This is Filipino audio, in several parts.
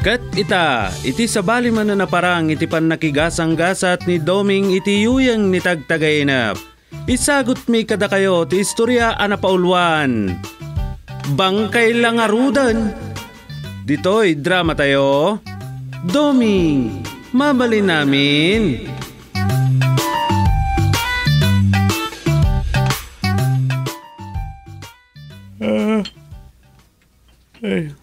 Kat ita, iti sabali man na naparang iti nakigasang-gasat ni Doming iti yuyang ni Tagtagainap. Isagot mi kada kayo ti istorya anapauluan. Bangkay lang arudan. Ditoy drama tayo. Doming, mabali namin. Uh, ah, hey.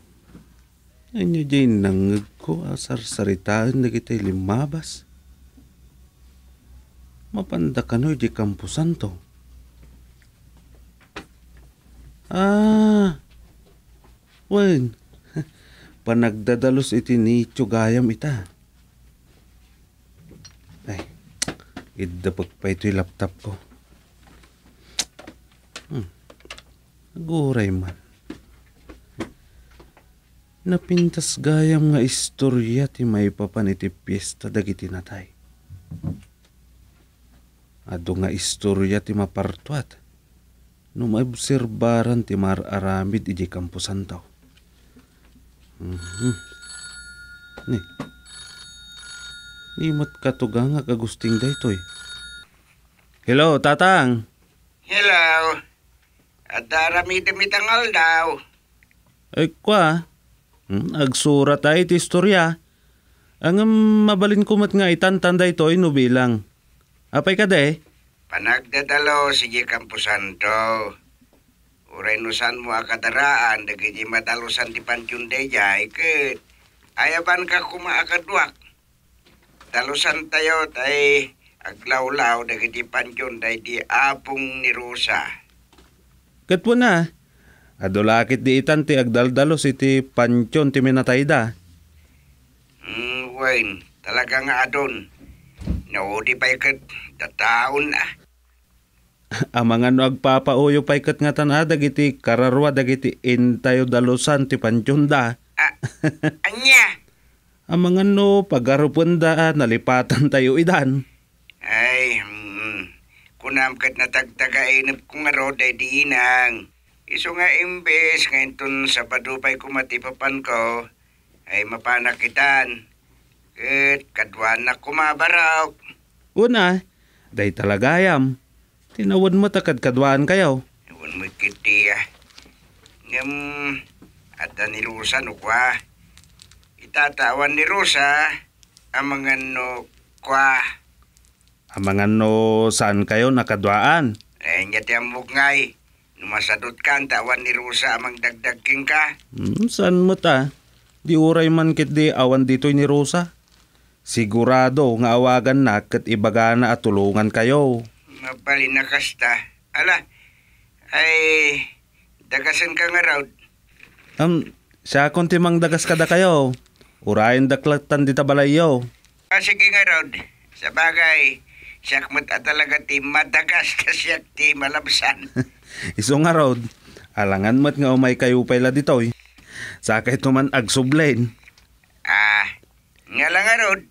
Anya jay nangag ko asar ah, saritaan na kita'y limabas. Mapanda ka no, di kampusan to. Ah, wen, panagdadalos iti ni Tsugayam ita. Ay, idapag pa ito laptop ko. Hmm, aguray man. Napintas gayam nga istorya ti may papaniti piyesta dagiti natay. Ado nga istorya ti mapartuat. No maobserbaran ti mararamid iji Kampo Santaw. Mm-hmm. Ni. Nimot katuga nga kagusting daytoy. Hello, tatang. Hello. At daramidimitang aldaw. Ay, kwa. Hmm? Agsurat ay iti istorya. Ang mabalin kumat nga itantan da ito ay nubilang. Apay ka de? Panagdadalo, sige Kampusanto. Uray nusan mo akadaraan, dagiti madalusan ti pantyunde jay, ket ayaban ka kumaakadwak. Dalusan tayo tay aglawlaw dagiti pantyunde di apong ni Rosa. Katwa na, Adulakit di itan ti agdaldalos iti pansyon ti minatayda. Mm, Wayne, talaga nga adon. Naudi pa ikat, tataon na. Amangan no agpapauyo pa ikat nga tanadag iti kararwa dagiti intayo dalusan ti pansyon da. Ah, anya? Amangan no pagarupon da nalipatan tayo idan. Ay, hmm, mm, kunamkat na tagtagainap kong aroda di inang Iso nga imbes ngayon ton sa padupay kumatipapan ko ay mapanakitan. Ket kadwan na kumabaraw. Una, day talagayam. Tinawad mo takad kadwaan kayo. Iwan mo kiti ah. Ngam, at ni Rosa no kwa. Itatawan ni Rosa ang mga kwa. Ang mga saan kayo nakadwaan? Eh, nga tiyamok nga'y. Masadot ka, tawan ni Rosa amang dagdagking ka. Hmm, san mo ta? Di uray man kit di awan dito ni Rosa. Sigurado nga awagan na kat ibagana at tulungan kayo. Mapalinakas ta. Ala, ay dagasan ka nga raw. Um, siya konti mang dagas kada kayo. Urayan daklatan di tabalayo. Ah, sige nga raw. Sa bagay, siyak at talaga ti madagas ta siyak ti malabsan. Isong araw, alangan mat nga umay kayo pala ditoy. Sakay tuman agsublain. Ah, nga lang arod.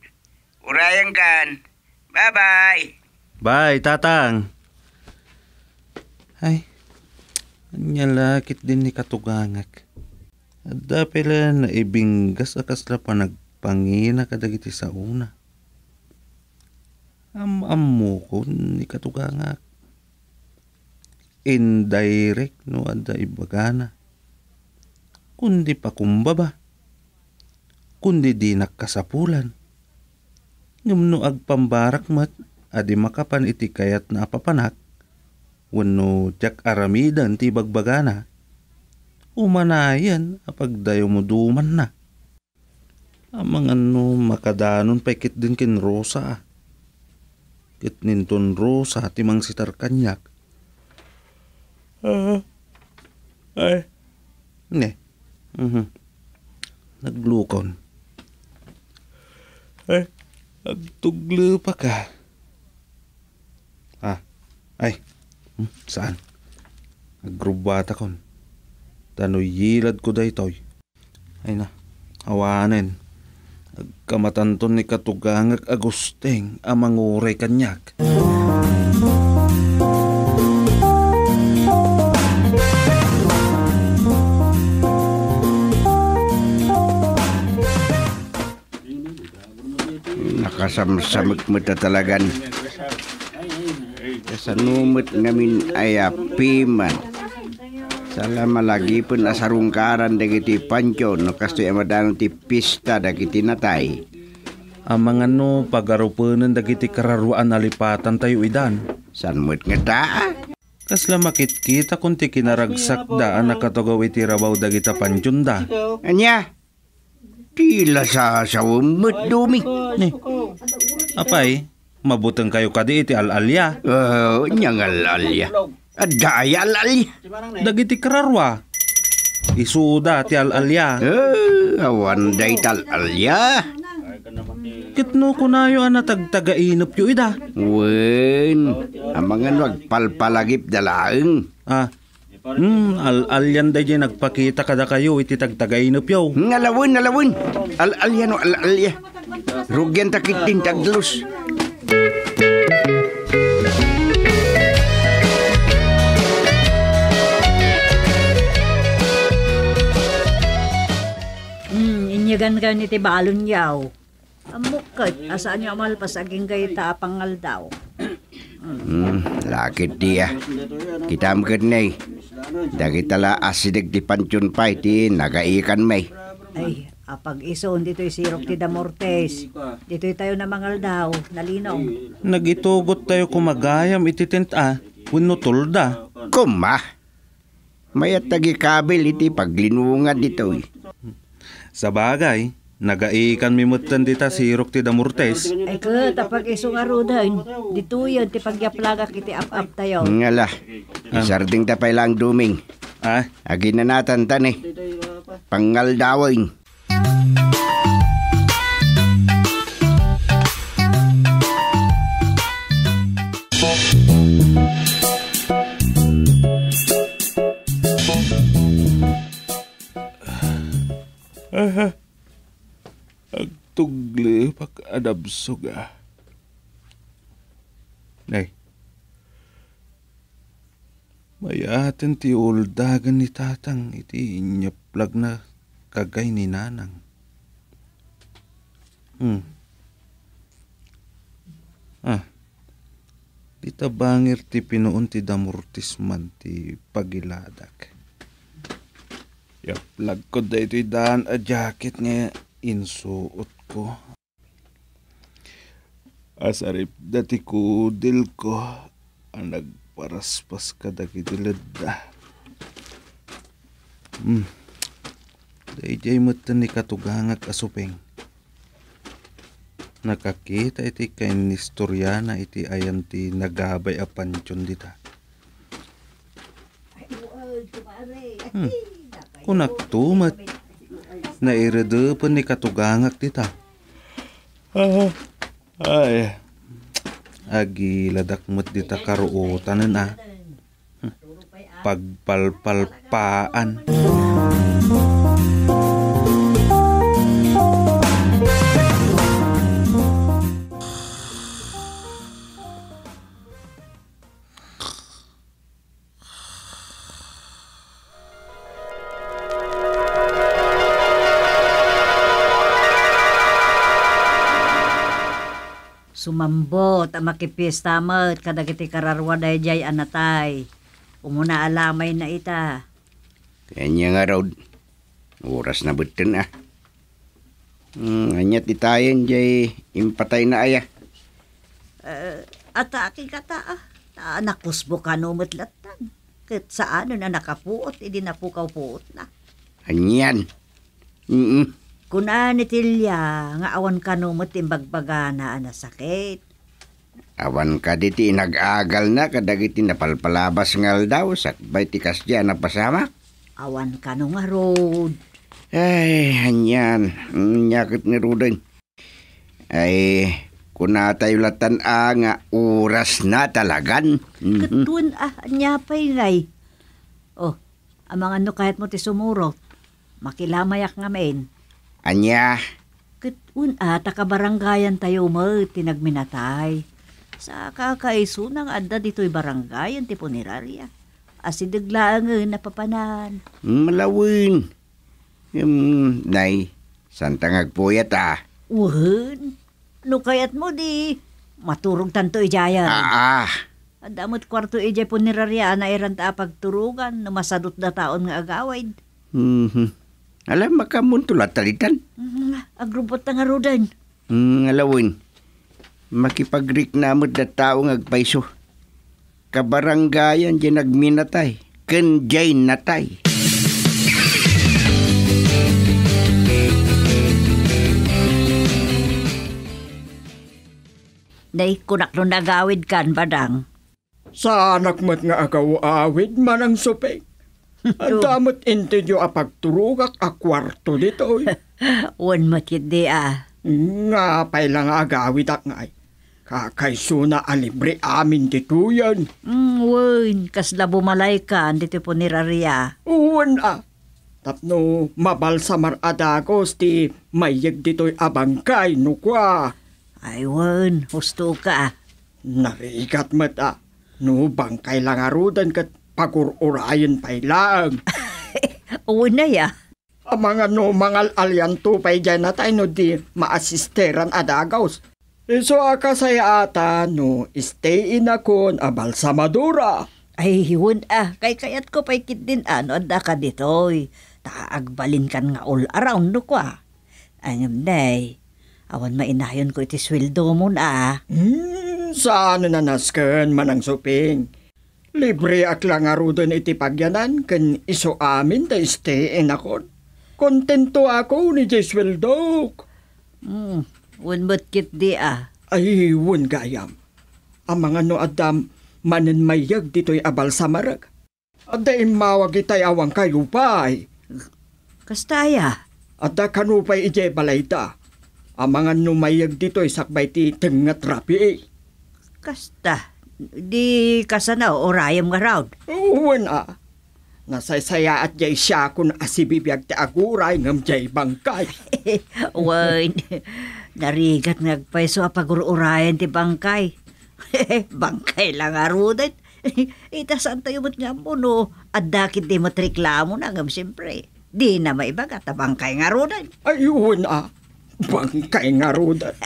Urayan kan. Bye-bye. Bye, tatang. Ay, anya lakit din ni katugangak. Adda pala na ibinggas akasla pa nagpangina kadagiti sa una. Am-am mo ko ni katugangak indirect no ada ibagana kundi kumbaba kundi di nakasapulan ngumno agpambarak mat adi makapan iti kayat na apapanak wenno jak aramidan ti bagbagana umanayan apagdayo mo duman na amang ano makadanon pa kit din kin Rosa ah. Kit ninton Rosa timang sitar kanyak Uh, ay. Ne. Mm-hmm. nag Ay, nagtuglo pa ka. Ah, ay. Hmm, saan? Nagrubata kon. Tano yilad ko toy. Ay na, hawanin. Agkamatanton ni Katugangag Agusteng amang uray kanyak. kasamsamik matatalagan. Kasanumit ngamin ay apiman. Salama lagi pun asarungkaran dagiti pancho no kasto amadano ti pista dagiti natay. Ang mga no pagarupunan dagiti kararuan alipatan tayo idan. Sanmut nga taa? Kasla makitkita kung ti kinaragsak da ang nakatagaw iti rabaw dagita panjunda. Anya? Tila sa sawang matdumi. Eh, Apay, mabutang kayo kadi iti alalya. Uh, niyang alalya. Aday alalya. Dagiti kararwa. Isuda ti alalya. Uh, awan day talalya. Kitno ko na yung anatagtagainop yu ida. Wen, ang wag palpalagip dalaang. Ah, Hmm, al-alyan day dyan nagpakita kada kayo iti tagtagainop yaw. Ngalawin, ngalawin. Al-alyan o al-alya. Rugyan takit din taglos. Hmm, inyagan ka ni Tibalon yaw. Amukot, asaan niyo amalpas aging kayo taapangal daw. Hmm, lakit di ah. Kitamkot na eh. Dagitala asidig di pancun pay ti nagaikan may. Ay, apag dito dito'y sirok ti Damortes. Dito'y tayo na mangal daw, nalinaw. Nagitugot tayo kumagayam iti tenta, ah, wenno tulda. Kuma! Mayat tagikabil iti paglinungan dito'y. Sa bagay, Nagaiikan mi mimutan dita si Rukti da Murtes. Ay ka, tapag isong aruda. Eh. Dito yun, ti pagyaplaga kiti ap-ap tayo. Nga mm, um, ah. isarding tapay lang duming. Ah? Agin na natan tan eh. Pangal dawin. nadabsog ah. Nay. Mayatin ti uldagan ni tatang iti inyaplag na kagay ni nanang. Hmm. Ah. Di tabangir ti pinuon ti damortisman ti pagiladak. Yaplag ko da ito'y daan a jacket nga insuot ko. Asarip dati ko udil ko ang nagparaspas ka dagidilad da. Hmm. Dayjay mo ni katugangak asupeng. Nakakita iti kay nistorya na iti ayan ti nagabay a chon dita. Hmm. Kunak tumat na iridepan ni katugangak dita. Ah. Uh -huh. Ay. Agi ladak mo't di takaruotanan ah. Pagpalpalpaan. Pagpalpalpaan. sumambot ang makipiesta mo kadagiti kararwa dayjay anatay. Umuna alamay na ita. Kanya nga raw. Oras na butin ah. Hmm, anyat itayin jay impatay na aya. Uh, eh, ataki kata ah. Nakusbo ka numutlatan. Kat saan ano na nakapuot, hindi na pukaw puot na. Anyan. Mm-mm. Kunaan nitilya nga awan ka no imbagbagana na sakit. Awan ka diti nagagal na kadagiti napalpalabas ngal daw sakbay ti kasya na pasama. Awan ka no nga road. Ay, hanyan. Nyakit ni Ruday. Ay, tayo latan a ah, nga uras na talagan. Katun ah, nyapay ngay. Oh, amang mga ano, kahit mo ti sumurot, makilamayak nga men Anya. Kitun at ah, kabarangayan tayo mo, tinagminatay. Sa kakaisunang adda dito'y barangayan ti punerarya. Asidaglaang eh, napapanan. Malawin. Um, nay, santang agpuyat ah. Uhan. No kayat mo di. Maturog tanto ijaya. Eh, ah, ah. Adamot kwarto eh, ijay punerarya na iranta pagturugan no masadot na taon nga agawid. Mm-hmm. Alam, makamuntula talitan. Mm, mm-hmm. agrubot na nga rudan. Mm, alawin. Makipag-rik na na tao ngagpaiso. Kabaranggayan di nagminatay. Kenjay natay. Day, kunak nung nagawid kan, badang. Sa anak mat nga akaw awid man ang supeng. Ang damot a ah, pagturugak a ah, kwarto dito. Wan matiddi ah. Nga pa'y lang agawid ak nga Kakaiso na alibre ah, amin dito yan. Mm, wan, kasla bumalay ka, dito po ni Raria. Uwan ah. Tapno, mabalsamar adagos ti mayag dito'y abangkay no kwa. Ay wan, husto ka. Narikat mat ah. No, bangkay lang arudan kat pagururayan pa'y lang. Una ya. Ang mga no mga alyanto pa'y dyan na tayo no di maasisteran adagaws. Iso e saya ata no stay in akon a balsamadura. Ay hiwun ah, kay kayat ko pa'y kit din ano ah, da ka ditoy. Taagbalin kan nga all around no kwa. Anyam day, awan mainayon ko iti sweldo mo na. Ah. Hmm, saan na nasken manang suping? Libre ak lang arudon iti pagyanan, ken iso amin da stay in Kontento ako ni Jeswell Dog. Hmm, wun mo't kit di ah. Ay, wun gayam. Ang mga no adam, manin mayag dito'y abal sa marag. At da imawag itay awang kayo Kastaya. At ah. da kanupay ije balayta. Ang mga numayag dito'y sakbay ti tengat rapi eh. Kasta. Di kasana orayam nga raw. Uwan na. Nasaysaya at jay siya kung asibibiyag ti aguray ng jay bangkay. Uwan, narigat nagpaiso apagururayan ti bangkay. bangkay lang arudet. Itasan tayo mo't nga mo no. At dakit di matriklamo na ngam siyempre. Di na maibaga ta bangkay nga rudan. Ayun ah. Bangkay nga rudan.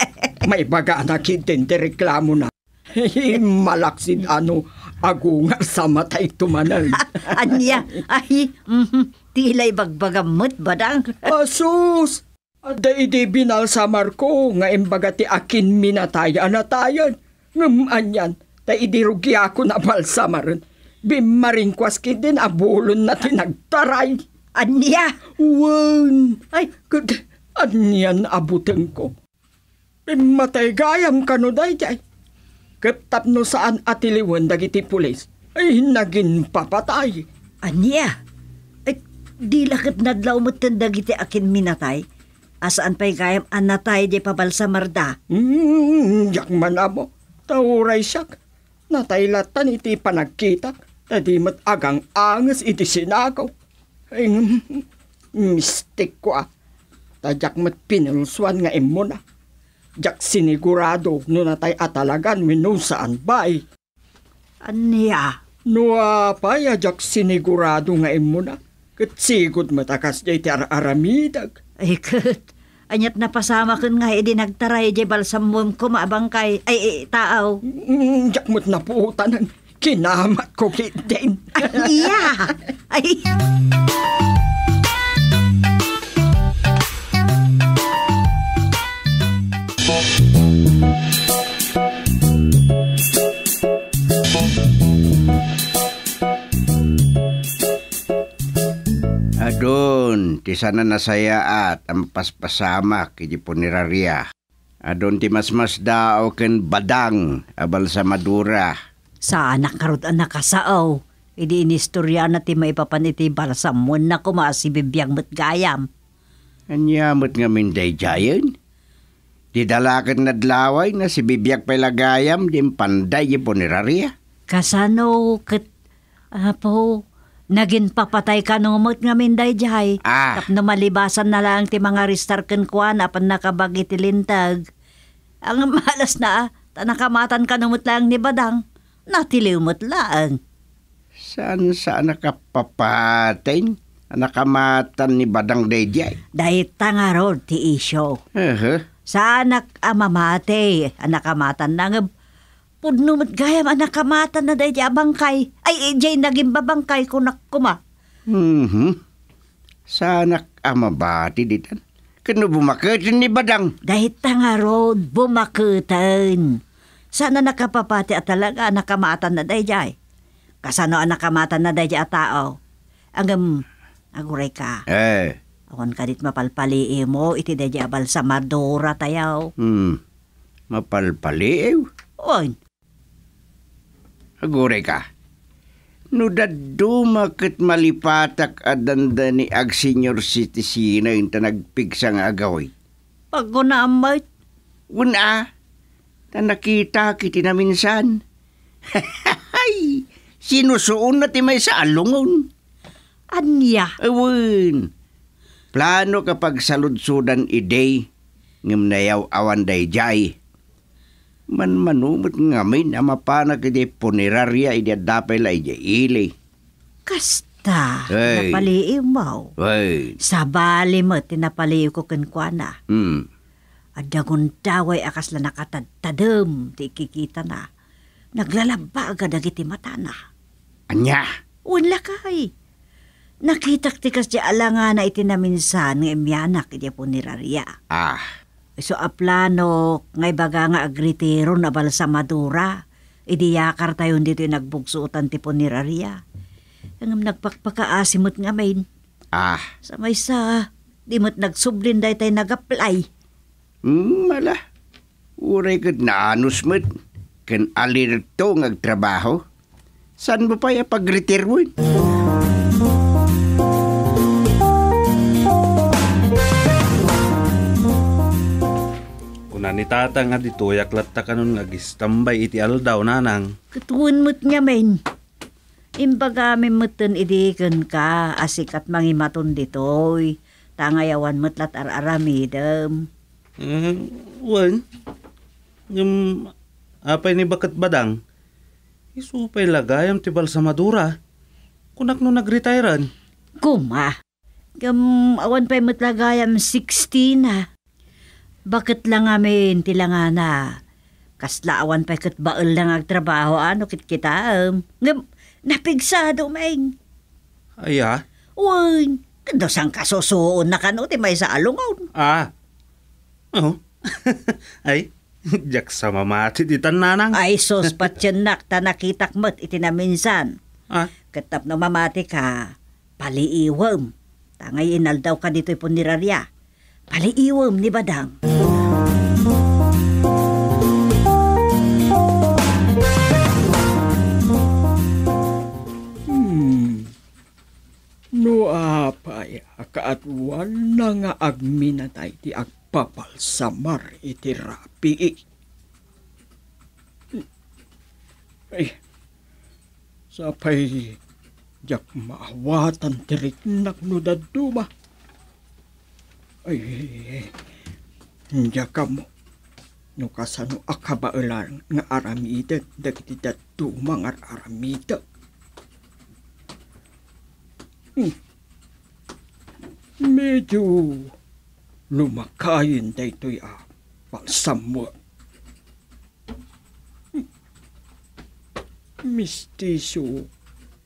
May baga na kitin reklamo na Malaksid ano, agunga sa matay tumanan. Anya, ay, mm, tila'y bagbagamot badang. Asus! Aday di sa Marco, nga imbaga akin minataya na tayan. Ngaman yan, ta idirugi ako na balsamaran. Bimaringkwas ki din abulon na tinagtaray. Anya! Wan! Ay! Good! Anyan abutin ko. Bimatay gayam kanuday, jay. Kep tapno saan atiliwan dagiti pulis, ay naging papatay. Aniya? Ay, di lakip nadlaw mo dagiti akin minatay. Asaan pa'y kayam anatay di pabalsa marda? Hmm, yak man amo. Tauray siyak. Nataylatan iti panagkita. Tadi e mat agang angas iti sinakaw. Ay, mistik ko ah. Tadyak mat pinulsuan nga imo na. Jak sinigurado no natay atalagan minun saan bay. Eh? Aniya? No uh, paya jak sinigurado nga imo na. Kat sigod matakas jay ti araramidag. Ay kat, anyat napasama kun nga edi eh, nagtaray jay balsamom ko maabang ay, ay taaw. Mm, jak mo't napuutan ang kinamat ko kitin. Aniya? ay! Adon, ti sana nasaya at ang paspasama kiti punerarya. Adon ti masmas dao ken badang abal sa Madura. Sa anak karot anak kasaaw. Idi inistorya na ti maipapan iti balasamon na kumasibibiyang matgayam. Anyamot nga minday jayon? Di dalakan nadlaway na si bibiyag palagayam din panday yung punerarya. Kasano kat apo Nagin papatay ka no numot nga minday jahay. Ah. Tapno malibasan na lang ti mga restar ken kuan apan nakabag itilintag. Ang malas na, tanakamatan ka no numot lang ni Badang. Natiliwmot lang. Saan sa nakapapatay? Nakamatan ni Badang Dejay? Dahit tangarod ti isyo. Uh-huh. Sa anak amamate, ah, anakamatan nangab mat gayam anak kamatan na dahi abangkay. Ay, jay eh, naging babangkay ko kuma. Mm-hmm. Sana amabati ditan. Kano bumakutin ni Badang? Dahil tanga road, bumakutin. Sana nakapapati at talaga nakamatan na dahi jay. Kasano nakamatan na dahi at tao. Ang aguray ka. Eh. Awan ka dit mapalpalii mo, iti dahi abal sa madura tayaw. Hmm. Mapalpaliiw? Oy, Agure ka. No daduma ket malipatak adanda ni ag senior citizen yung tanagpigsang agawi. Paguna amat. Una, ta nakita kiti na minsan. Hay! Sinusuon na ti may sa alungon. Anya? Ewan. Plano kapag saludsudan iday, ngim nayaw awan day dayjay man manumot ngamin amapanak iti punerarya iti adapay la iti ili. Kasta, hey. napalii mo. Hey. Sabali mo, tinapalii ko kenkwana. Hmm. Adagon daway akas la nakatadtadem, ti ikikita na. Naglalaba agad agiti mata na. Anya? Unla kay. Nakitak tikas di alanga na itinaminsan ng imyanak iti punerarya. Ah. So a plano ngay baga nga agritero na balsa Madura. Idiyakar tayo dito yung nagbugsuotan ni Raria. Ang nagpakpakaasimot nga main. Ah. Sa may sa, di mo't nagsublin dahi tayo nag-apply. mala. Hmm, Uray kat na anus mo't. Kan alirto ngagtrabaho. Saan mo pa yung pag-retirwin? hmm Una ni tata nga dito, yaklat ta kanon nga gistambay iti aldaw nanang. Katuon mo't nga men. Imbaga may mutan idikan ka, asikat mangimaton ditoy. Tangayawan mo't lat ar-aramidam. Uh, mm-hmm. wan, yung apay ni bakat badang, isupay lagayam tibal sa Madura. Kunak no nagretirean. Kuma, gam awan pa'y matlagayam 16 na. Ah. Bakit lang amin tilangana? Kaslaawan pa kat baal lang ang trabaho ano kit kita. Um, ngam, napigsado meng. Ay ah? Uy, kando sang kasusuon na kanuti may sa alungaw. Ah. Oh. Ay, jak sa mamati titan nanang. Ay sos patyanak ta nakitak mat itinaminsan. Ah? Katap na mamati ka, paliiwam. Tangay inal daw ka dito'y punirarya. Paliiwom ni Badang. Hmm. No apay akaatwan na nga agminatay ti agpapalsamar iti rapi. Ay, sapay jak maawatan tirik nak no daduma. Ay, hindi ka mo. Nukasano akabaular nga aramida dagiti datu mangar aramida. Hmm. Medyo lumakayin daytoy a ah, balsam mo. Hmm. Mistiso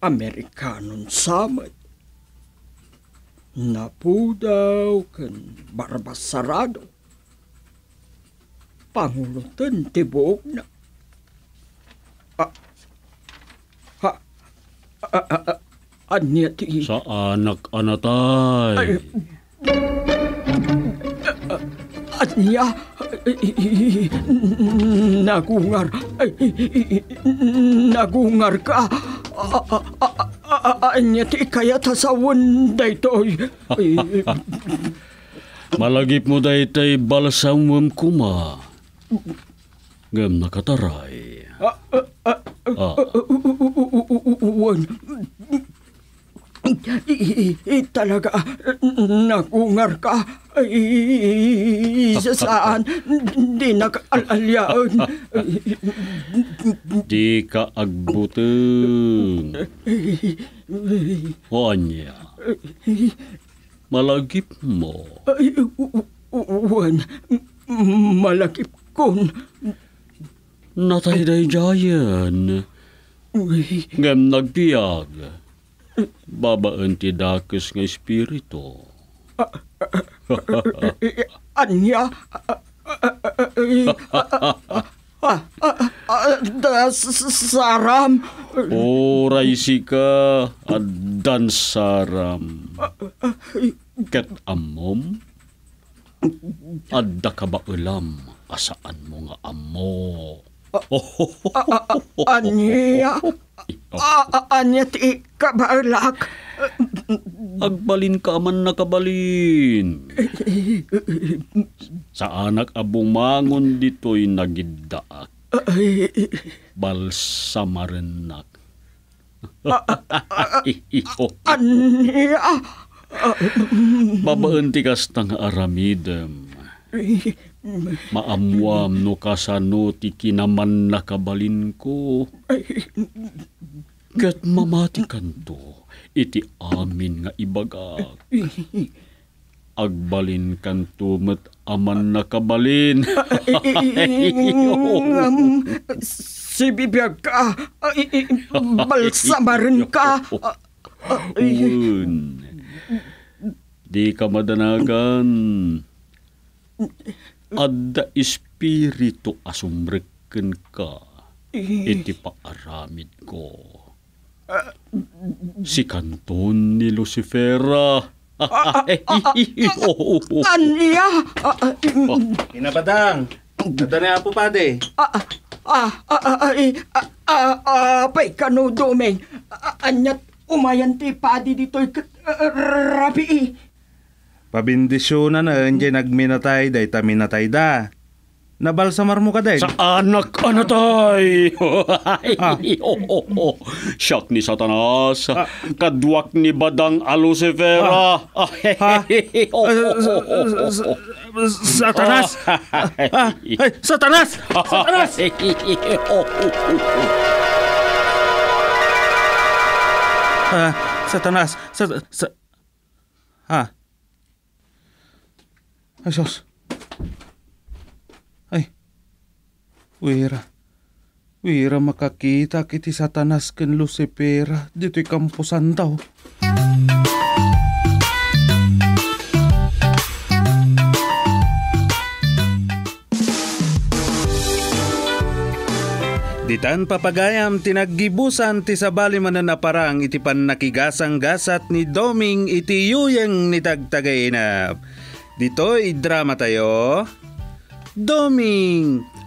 Amerikanon samat Napudaw ken barbas sarado. Pangulutan tibuok na. Ah, ha, ah, ah, ah, ah anya ti... Sa anak anatay. Ay, anya nagungar nagungar ka ah, ah, Aanyati kaya tasawon daytoy. Malagip mo daytay balasang wam kuma. Gam nakataray. Wan. Talaga, nakungar ka. Isa saan, di nakaalalyan. di ka agbutang. Anya, malagip mo. Ay, uwan, malagip kon. Natayday jayan. Ngam nagpiyag. Babaan ti dakes ng espiritu. Anya, saram. Oray si ka, adan saram. Ket amom? Adda ka ba ulam? Asaan mo nga amo? Anya, anya ti kabalak. Agbalin ka man nakabalin. Sa anak abumangon dito'y nagiddaak ay. Balsama rin na. Ah, ah, ah, Ania. Babaan tikas aramidem. Maamuam no kasano ti kinaman kabalin ko. Kat mamatikan to, iti amin nga ibagak agbalin kan tumet aman nakabalin. Si bibiyag ka, balsamarin ka. Un, di ka madanagan. Adda espiritu asumrekken ka, iti paaramid ko. Si kanton ni Lucifera, Ania! Inapadang! Ito na po, pade. Apay ka no, Domeng. Anyat umayan ti padi dito'y rabi. Pabindisyonan eh, na, anjay nagminatay da itaminatay da. Nabalsamar mo ka dahil? Sa anak, ano tay? ah. oh, oh, oh. Siyak ni Satanas, ah. kadwak ni Badang Alucifera. Satanas! Satanas! Ah, Satanas! Satanas! Satanas! Ha? Ay, sos. Wira, wira makakita kiti satanas ken Lucifera dito'y kampusan daw. Ditan papagayam tinaggibusan ti sabali mananaparang iti pan gasat ni Doming iti yuyeng ni tagtagainap. Dito idrama tayo. Doming,